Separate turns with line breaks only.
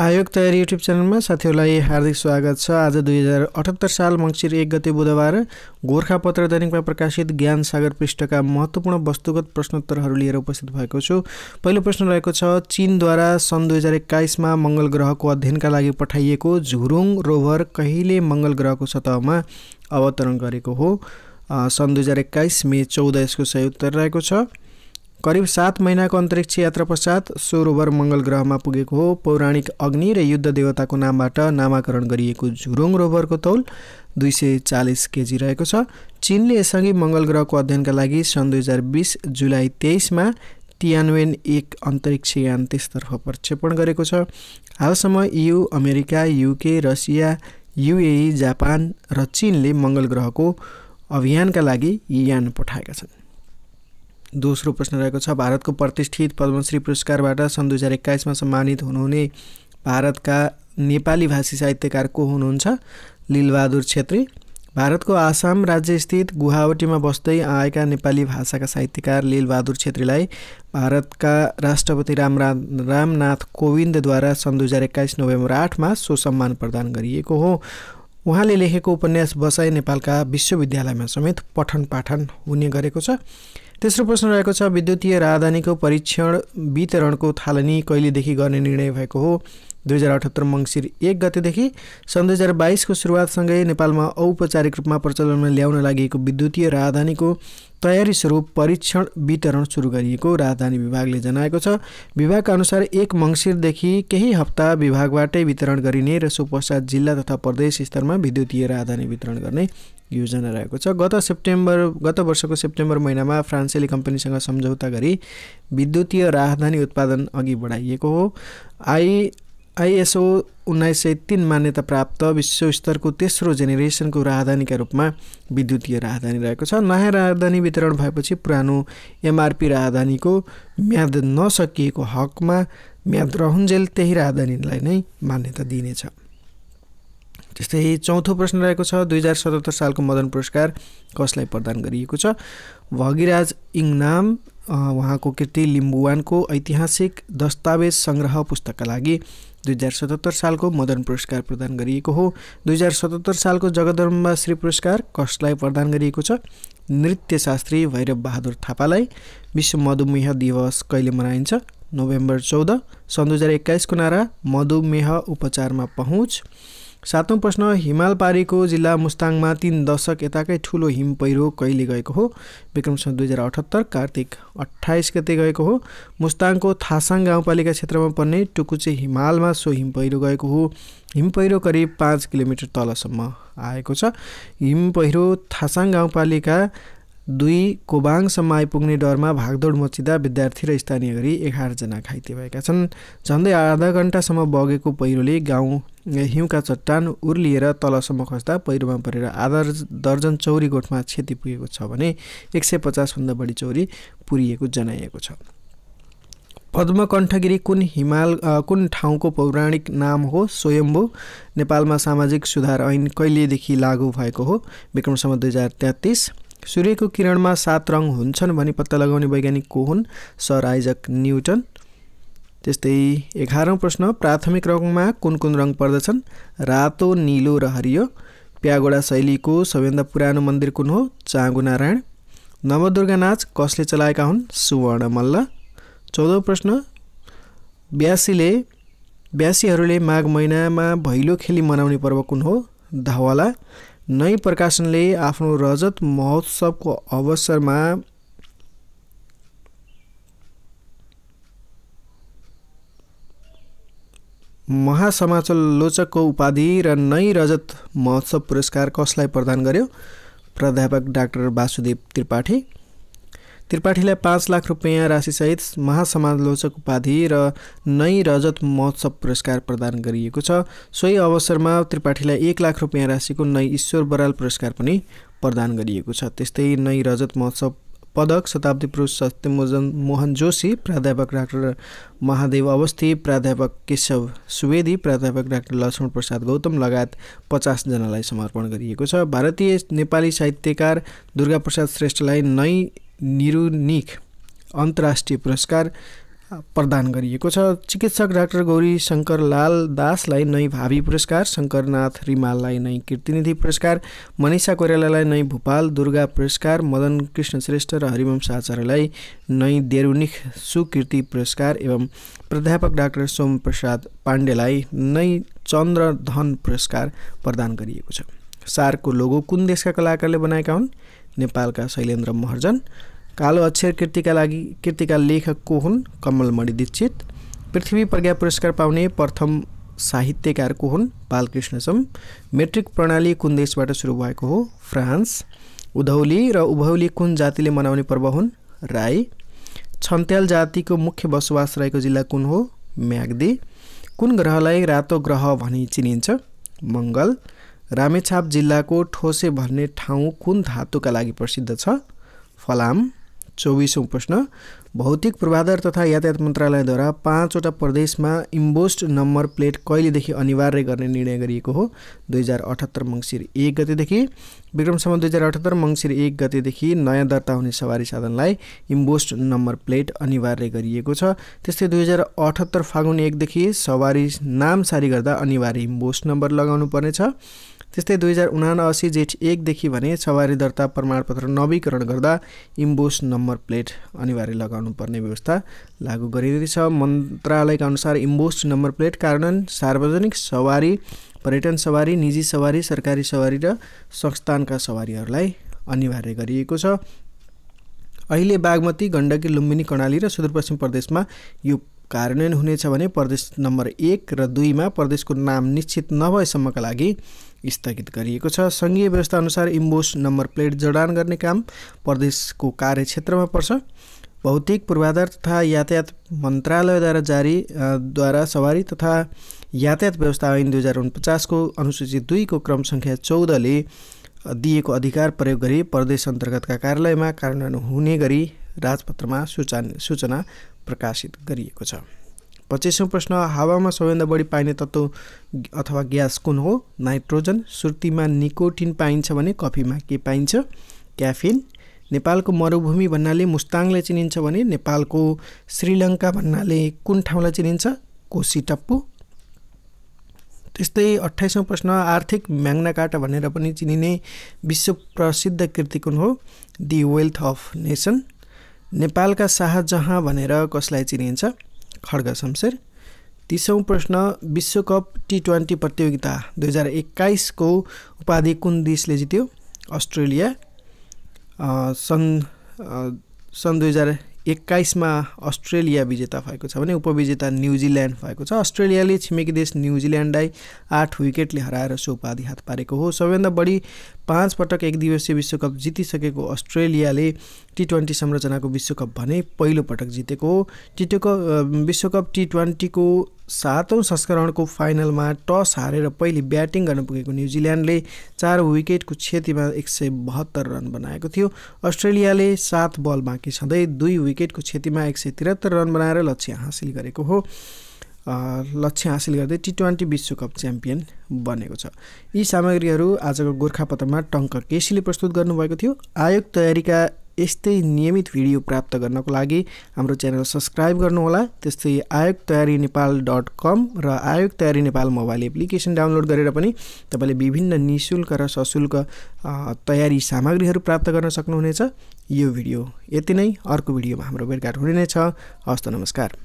आयोग तयारी युट्युब च्यानलमा साथीहरूलाई हार्दिक स्वागत छ आज दुई हजार अठहत्तर साल मङ्सिर एक गते बुधबार गोर्खापत्र दैनिकमा प्रकाशित ज्ञान सागर पृष्ठका महत्त्वपूर्ण वस्तुगत प्रश्नोत्तरहरू लिएर उपस्थित भएको छु पहिलो प्रश्न रहेको छ चिनद्वारा सन् दुई हजार एक्काइसमा मङ्गल ग्रहको अध्ययनका लागि पठाइएको झुरुङ रोभर कहिले मङ्गल ग्रहको सतहमा अवतरण गरेको हो सन् दुई हजार एक्काइस मे चौध यसको सही उत्तर रहेको छ करिब सात महिनाको अन्तरिक्ष यात्रा पश्चात सोरोवर मङ्गल ग्रहमा पुगेको हो पौराणिक अग्नि र युद्ध देवताको नामबाट नामाकरण गरिएको झुरोङ रोभरको तौल दुई सय चालिस केजी रहेको छ चिनले यसअघि मङ्गल ग्रहको अध्ययनका लागि सन् दुई हजार बिस जुलाई तेइसमा तियानवेन एक अन्तरिक्ष यान त्यसतर्फ प्रक्षेपण गरेको छ हालसम्म U America UK Russia UAE Japan र चिनले मङ्गल ग्रहको अभियानका लागि यान पठाएका छन् दोस्रो प्रश्न रहेको छ भारतको प्रतिष्ठित पद्मश्री पुरस्कारबाट सन् दुई हजार एक्काइसमा सम्मानित हुनुहुने भारतका नेपाली भाषी साहित्यकार को हुनुहुन्छ लिलबहादुर छेत्री भारतको आसाम राज्यस्थित गुवाहाटीमा बस्दै आएका नेपाली भाषाका साहित्यकार लिलबहादुर छेत्रीलाई भारतका राष्ट्रपति राम रामनाथ कोविन्दद्वारा सन् दुई हजार एक्काइस नोभेम्बर आठमा सो सम्मान प्रदान गरिएको हो उहाँले लेखेको उपन्यास बसाई नेपालका विश्वविद्यालयमा समेत पठन पाठन हुने गरेको छ तेस्रो प्रश्न रहेको छ विद्युतीय राजधानीको परीक्षण वितरणको थालनी कहिलेदेखि गर्ने निर्णय भएको हो दुई हजार अठहत्तर मङ्सिर एक गतेदेखि सन् दुई हजार बाइसको सुरुवातसँगै नेपालमा औपचारिक रूपमा प्रचलनमा ल्याउन लागि विद्युतीय राजधानीको तयारी स्वरूप परीक्षण वितरण सुरु गरिएको राजधानी विभागले जनाएको छ विभागका अनुसार एक मङ्सिरदेखि केही हप्ता विभागबाटै वितरण गरिने र सो जिल्ला तथा प्रदेश स्तरमा विद्युतीय राजधानी वितरण गर्ने योजना रहेको छ गत सेप्टेम्बर गत वर्षको सेप्टेम्बर महिनामा फ्रान्सेली कम्पनीसँग सम्झौता गरी विद्युतीय राहदानी उत्पादन अघि बढाइएको हो आई आइएसओ उन्नाइस सय तिन मान्यता प्राप्त विश्वस्तरको तेस्रो जेनेरेसनको राहदानीका रूपमा विद्युतीय राहदानी रहेको छ नयाँ राहदानी वितरण भएपछि पुरानो एमआरपी राहदानीको म्याद नसकिएको हकमा म्याद रहन्जेल त्यही राहदानीलाई नै मान्यता दिइनेछ त्यस्तै चौथो प्रश्न रहेको छ दुई हजार सतहत्तर सालको मदन पुरस्कार कसलाई प्रदान गरिएको छ भगिराज इङनाम उहाँको कृति लिम्बुवानको ऐतिहासिक दस्तावेज सङ्ग्रह पुस्तकका लागि दुई हजार सतहत्तर सालको मदन पुरस्कार प्रदान गरिएको हो दुई हजार सतहत्तर सालको जगदम्बा श्री पुरस्कार कसलाई प्रदान गरिएको छ नृत्यशास्त्री भैरव बहादुर थापालाई विश्व मधुमेह दिवस कहिले मनाइन्छ नोभेम्बर चौध सन् दुई हजार एक्काइसको नारा मधुमेह उपचारमा पहुँच सातौँ प्रश्न हिमाल पारेको जिल्ला मुस्ताङमा तिन दशक यताकै ठुलो हिम पहिरो कहिले गएको हो विक्रमसम्म दुई हजार अठहत्तर कार्तिक अठाइस गते गएको हो मुस्ताङको थासाङ गाउँपालिका क्षेत्रमा पर्ने टुकुचे हिमालमा सो हिम पहिरो गएको हो हिम पहिरो करिब पाँच किलोमिटर तलसम्म आएको छ हिम पहिरो थासाङ गाउँपालिका दुई कोबाङसम्म आइपुग्ने डरमा भागदौड मचिँदा विद्यार्थी र स्थानीय गरी एघारजना घाइते भएका छन् झन्डै आधा घन्टासम्म बगेको पहिरोले गाउँ हिउँका चट्टान उर्लिएर तलसम्म खस्दा पहिरोमा परेर आधा दर्जन चौरी गोठमा क्षति पुगेको छ भने एक सय पचासभन्दा बढी चौरी पुरिएको जनाइएको छ पद्मकण्ठगिरी कुन हिमाल कुन ठाउँको पौराणिक नाम हो स्वयम्भू नेपालमा सामाजिक सुधार ऐन कहिलेदेखि लागू भएको हो विक्रमसम्म दुई हजार तेत्तिस सूर्यको किरणमा सात रङ हुन्छन् भनी पत्ता लगाउने वैज्ञानिक को हुन् सर आइजक न्युटन त्यस्तै एघारौँ प्रश्न प्राथमिक रङमा कुन कुन रङ पर्दछन् रातो निलो र हरियो प्यागोडा शैलीको सबैभन्दा पुरानो मन्दिर कुन हो चाँगु नारायण नवदुर्गा नाच कसले चलाएका हुन् सुवर्ण मल्ल चौधौँ प्रश्न ब्यासीले ब्यासीहरूले माघ महिनामा भैलो खेली मनाउने पर्व कुन हो धवला नै प्रकाशनले आफ्नो रजत महोत्सवको अवसरमा लोचकको उपाधि र नै रजत महोत्सव पुरस्कार कसलाई प्रदान गर्यो प्राध्यापक डाक्टर वासुदेव त्रिपाठी त्रिपाठीलाई पाँच लाख रुपियाँ राशिसहित महासमालोचक उपाधि र नै रजत महोत्सव पुरस्कार प्रदान गरिएको छ सोही अवसरमा त्रिपाठीलाई एक लाख रुपियाँ राशिको नै ईश्वर बराल पुरस्कार पनि प्रदान गरिएको छ त्यस्तै नै रजत महोत्सव पदक शताब्दी पुरुष सत्यमोजन मोहन जोशी प्राध्यापक डाक्टर महादेव अवस्थी प्राध्यापक केशव सुवेदी प्राध्यापक डाक्टर लक्ष्मण प्रसाद गौतम लगायत पचासजनालाई समर्पण गरिएको छ भारतीय नेपाली साहित्यकार दुर्गा प्रसाद श्रेष्ठलाई नै निरुनिक अन्तर्राष्ट्रिय पुरस्कार प्रदान गरिएको छ चिकित्सक डाक्टर गौरी लाल दासलाई नै भावी पुरस्कार शङ्करनाथ रिमाललाई नै कीर्तिनिधि पुरस्कार मनिषा कोइरालालाई नै भोपाल दुर्गा पुरस्कार मदन कृष्ण श्रेष्ठ र हरिवंश आचार्यलाई नै देरुनिख सुकीर्ति पुरस्कार एवं प्राध्यापक डाक्टर सोमप्रसाद पाण्डेलाई नै चन्द्रधन पुरस्कार प्रदान गरिएको छ सारको लोगो कुन देशका कलाकारले बनाएका हुन् नेपालका शैलेन्द्र महर्जन कालो अक्षर कृतिका लागि कृतिका लेखक को हुन् कमलमणि दीक्षित पृथ्वी प्रज्ञा पुरस्कार पाउने प्रथम साहित्यकार को हुन् बालकृष्ण सम मेट्रिक प्रणाली कुन देशबाट सुरु भएको हो फ्रान्स उधौली र उभौली कुन जातिले मनाउने पर्व हुन् राई छन्त्याल जातिको मुख्य बसोबास रहेको जिल्ला कुन हो म्याग्दी कुन ग्रहलाई रातो ग्रह भनी चिनिन्छ मङ्गल रामेछाप जिल्लाको ठोसे भन्ने ठाउँ कुन धातुका लागि प्रसिद्ध छ फलाम चौबिसौँ प्रश्न भौतिक पूर्वाधार तथा यातायात मन्त्रालयद्वारा पाँचवटा प्रदेशमा इम्बोस्ट नम्बर प्लेट कहिलेदेखि अनिवार्य गर्ने निर्णय गरिएको हो दुई हजार अठहत्तर मङ्सिर एक गतेदेखि विक्रमसम्म दुई हजार अठहत्तर मङ्सिर एक गतेदेखि नयाँ दर्ता हुने सवारी साधनलाई इम्बोस्ट नम्बर प्लेट अनिवार्य गरिएको छ त्यस्तै दुई हजार अठहत्तर फागुन एकदेखि सवारी नाम सारी गर्दा अनिवार्य इम्बोस्ट नम्बर लगाउनु पर्नेछ त्यस्तै दुई हजार उनासी जेठ एकदेखि भने सवारी दर्ता प्रमाणपत्र नवीकरण गर्दा इम्बोस नम्बर प्लेट अनिवार्य लगाउनुपर्ने व्यवस्था लागू गरिँदैछ मन्त्रालयका अनुसार इम्बोस नम्बर प्लेट कारण सार्वजनिक सवारी पर्यटन सवारी निजी सवारी सरकारी सवारी र संस्थानका सवारीहरूलाई अनिवार्य गरिएको छ अहिले बागमती गण्डकी लुम्बिनी कर्णाली र सुदूरपश्चिम प्रदेशमा यो कार्यान्वयन हुनेछ भने प्रदेश नम्बर एक र दुईमा प्रदेशको नाम निश्चित नभएसम्मका लागि स्थगित गरिएको छ सङ्घीय अनुसार इम्बोस नम्बर प्लेट जडान गर्ने काम प्रदेशको कार्यक्षेत्रमा पर्छ भौतिक पूर्वाधार तथा यातायात मन्त्रालयद्वारा जारी द्वारा सवारी तथा यातायात व्यवस्था ऐन दुई हजार उनपचासको अनुसूची दुईको क्रम सङ्ख्या चौधले दिएको अधिकार प्रयोग गरी प्रदेश अन्तर्गतका कार्यालयमा कार्यान्वयन हुने गरी राजपत्रमा सूचना प्रकाशित गरिएको छ पच्चिसौँ प्रश्न हावामा सबैभन्दा बढी पाइने तत्त्व अथवा ग्यास कुन हो नाइट्रोजन सुर्तीमा निकोटिन पाइन्छ भने कफीमा के पाइन्छ क्याफिन नेपालको मरुभूमि भन्नाले मुस्ताङलाई चिनिन्छ भने नेपालको श्रीलङ्का भन्नाले कुन ठाउँलाई चिनिन्छ कोसी टप्पु त्यस्तै अठाइसौँ प्रश्न आर्थिक म्याङ्नाकाटा भनेर पनि चिनिने विश्व प्रसिद्ध कृति कुन हो दि वेल्थ अफ नेसन नेपालका शाहजहाँ भनेर कसलाई चिनिन्छ खड्ग शमशेर तिसौँ प्रश्न विश्वकप टी ट्वेन्टी प्रतियोगिता दुई हजार एक्काइसको उपाधि कुन देशले जित्यो अस्ट्रेलिया सन् सन् दुई हजार एक्काइसमा अस्ट्रेलिया विजेता भएको छ भने उपविजेता न्युजिल्यान्ड भएको छ अस्ट्रेलियाले छिमेकी देश न्युजिल्यान्डलाई आठ विकेटले हराएर सो उपाधि हात पारेको हो सबैभन्दा बढी पाँच पटक एक दिवसीय विश्वकप जितिसकेको अस्ट्रेलियाले टी ट्वेन्टी संरचनाको विश्वकप भने पहिलो पटक जितेको टिटोको विश्वकप टी ट्वेन्टीको सातौँ संस्करणको फाइनलमा टस हारेर पहिले ब्याटिङ गर्न पुगेको न्युजिल्यान्डले चार विकेटको क्षतिमा एक सय बहत्तर रन बनाएको थियो अस्ट्रेलियाले सात बल बाँकी छँदै दुई विकेटको क्षतिमा एक सय त्रिहत्तर रन बनाएर लक्ष्य हासिल गरेको हो लक्ष्य हासिल गर्दै टी ट्वेन्टी विश्वकप च्याम्पियन बनेको छ यी सामग्रीहरू आजको गोर्खापत्रमा टङ्क केसीले प्रस्तुत गर्नुभएको थियो आयोग तयारीका यस्तै नियमित भिडियो प्राप्त गर्नको लागि हाम्रो च्यानल सब्सक्राइब गर्नुहोला त्यस्तै आयोग तयारी नेपाल डट कम र आयोग तयारी नेपाल मोबाइल एप्लिकेसन डाउनलोड गरेर पनि तपाईँले विभिन्न नि शुल्क र सशुल्क तयारी सामग्रीहरू प्राप्त गर्न सक्नुहुनेछ यो भिडियो यति नै अर्को भिडियोमा हाम्रो भेटघाट हुने नै छ हस्त नमस्कार